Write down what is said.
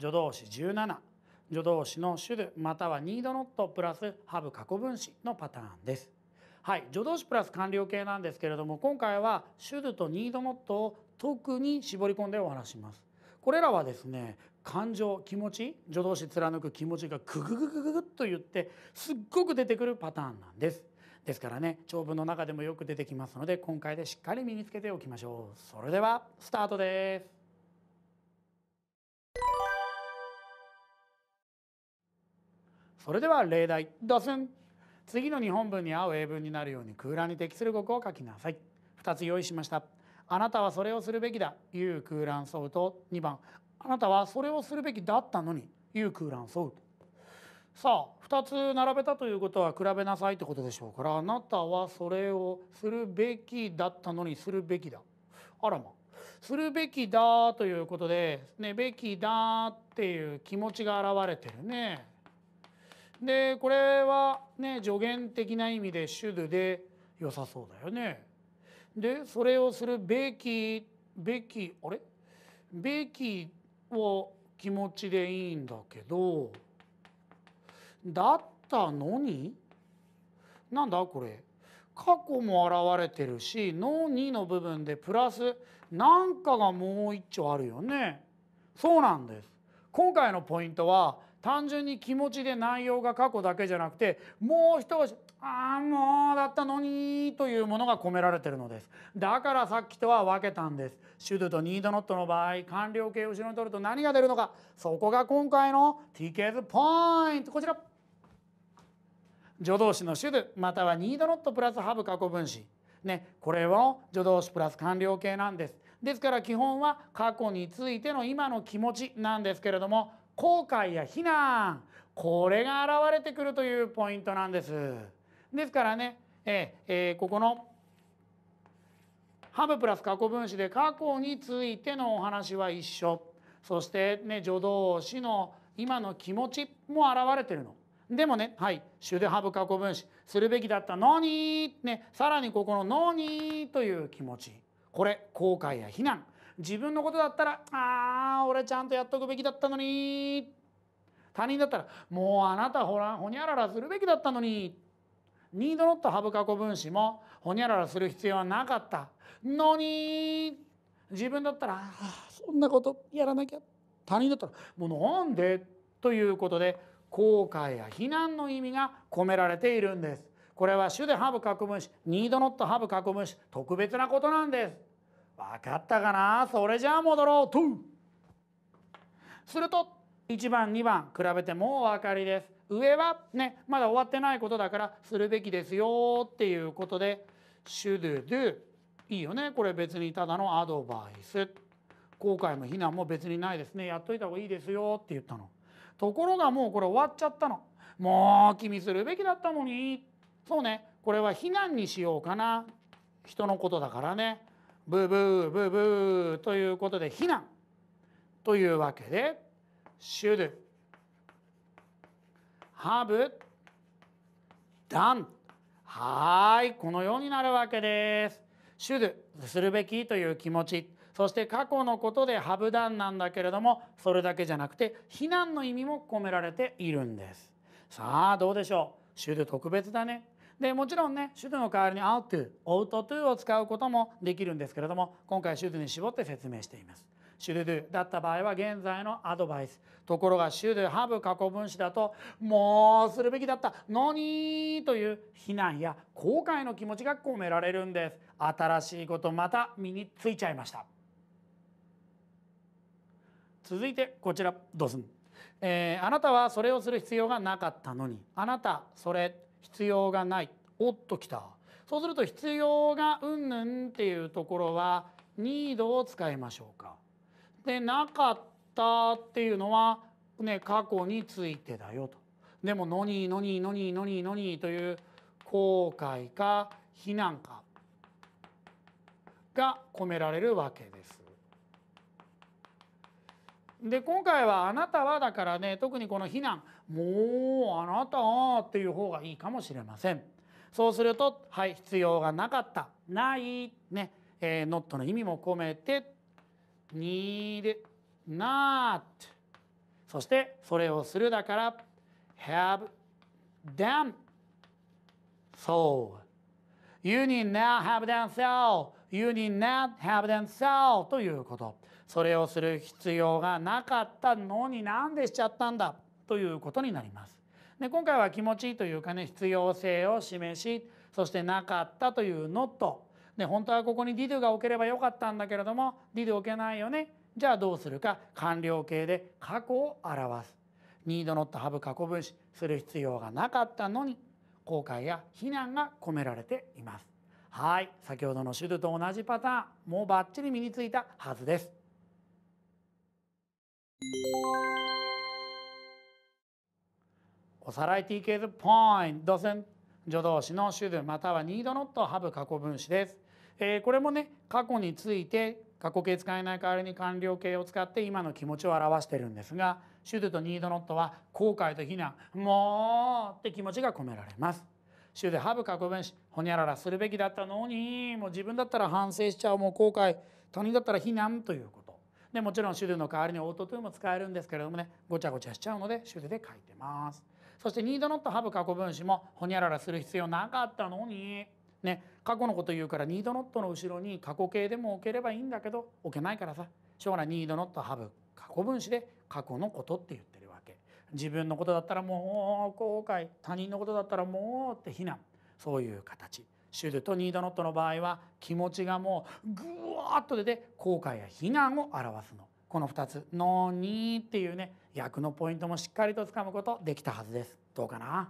助動詞17助動詞の種類または need not プラスハブ過去分詞のパターンです。はい、助動詞プラス完了形なんですけれども今回は should と need not を特に絞り込んでお話します。これらはですね感情気持ち助動詞貫く気持ちがググググググッと言ってすっごく出てくるパターンなんです。ですからね長文の中でもよく出てきますので今回でしっかり身につけておきましょう。それではスタートです。それでは例題ドスン次の日本文に合う英文になるように空欄に適する語句を書きなさい2つ用意しましたあなたはそれをするべきだいう空欄ソうと2番あなたはそれをするべきだったのにいう空欄ソうとさあ2つ並べたということは比べなさいってことでしょうからあなたはそれをするべきだったのにするべきだあらま「するべきだ」ということで、ね「べきだ」っていう気持ちが表れてるね。でこれはね助言的な意味でシュで良さそうだよね。でそれをするべきべきあれべきを気持ちでいいんだけどだったのになんだこれ過去も現れてるし脳2の部分でプラス何かがもう一丁あるよね。そうなんです今回のポイントは単純に気持ちで内容が過去だけじゃなくてもう一押しああもうだったのにというものが込められてるのですだからさっきとは分けたんですシュとニードノットの場合完了形を後ろに取ると何が出るのかそこが今回の TK's ポイントこちら助動詞のシュまたはニードノットプラスハブ過去分詞ね、これを助動詞プラス完了形なんです。ですから基本は過去についての今の気持ちなんですけれども後悔や非難これが現れてくるというポイントなんです。ですからね、ええー、ここのハムプラス過去分詞で過去についてのお話は一緒そしてね助動詞の今の気持ちも現れてるの。でもね、はい、主でハブ過去分詞するべきだったのに、ね、さらにここの「のに」という気持ちこれ後悔や非難自分のことだったら「あー俺ちゃんとやっとくべきだったのに」他人だったら「もうあなたほらほにゃららするべきだったのに」ニードノットハブ過去分子もほにゃららする必要はなかったのに自分だったら「そんなことやらなきゃ」他人だったら「もうなんで?」ということで後悔や非難の意味が込められているんです。これは主でハブ過去分子ニードノットハブ過去分子特別なことなんです。分かったかなそれじゃあ戻ろうとすると1番2番比べてもお分かりです上はねまだ終わってないことだからするべきですよっていうことで「シュドゥドゥ」いいよねこれ別にただのアドバイス後悔も非難も別にないですねやっといた方がいいですよって言ったのところがもうこれ終わっちゃったのもう君するべきだったのにそうねこれは非難にしようかな人のことだからねブーブーブーブーということで非難というわけで should have done はいこのようになるわけです should するべきという気持ちそして過去のことでハブダンなんだけれどもそれだけじゃなくて非難の意味も込められているんですさあどうでしょう should 特別だねでもちろんね主の代わりに「out to」「out to」を使うこともできるんですけれども今回主に絞って説明しています。シュドゥだった場合は現在のアドバイスところがシュドゥハブ過去分詞だともうするべきだったのにという非難や後悔の気持ちが込められるんです新しいことまた身についちゃいました続いてこちらどうすん、えー、あなたはそれをする必要がなかったのにあなたそれ必要がないおっときたそうすると必要がうんぬんっていうところは need を使いましょうか。でなかったっていうのはね過去についてだよと。でものにのにのにのにのにという後悔か非難かが込められるわけです。で今回は「あなたは」だからね特にこの「非難」「もうあなた」っていう方がいいかもしれません。そうすると「はい必要がなかった」「ない」ね「えー、not」の意味も込めて「need not」そしてそれをするだから「have done」そう「you need n o t have done so」「you need not have done so」ということ。それをする必要がなかったのになんでしちゃったんだということになります。で今回は気持ちいいというかね必要性を示しそしてなかったというノットで本当はここに did が置ければよかったんだけれども did 置けないよねじゃあどうするか完了形で過去を表す need not have 過去分詞する必要がなかったのに後悔や非難が込められていますはい先ほどの手術と同じパターンもうバッチリ身についたはずですおさらい TK ズポイント線助動詞の主語または need not have 過去分詞です。えー、これもね過去について過去形使えない代わりに完了形を使って今の気持ちを表してるんですが主語と need not は後悔と非難もうって気持ちが込められます。主でハブ過去分詞ほにゃららするべきだったのにもう自分だったら反省しちゃうもう後悔他人だったら非難ということ。でもちろん手術の代わりにオートトゥーも使えるんですけれどもねごちゃごちゃしちゃうので手術で書いてますそしてニードノットハブ過去分詞もほにゃららする必要なかったのにね過去のこと言うからニードノットの後ろに過去形でも置ければいいんだけど置けないからさ将来ニードノットハブ過去分詞で過去のことって言ってるわけ自分のことだったらもう後悔他人のことだったらもうって非難そういう形シュルとニードノットの場合は気持ちがもうぐわっと出て後悔や非難を表すのこの2つ「のに」っていうね役のポイントもしっかりとつかむことできたはずですどうかな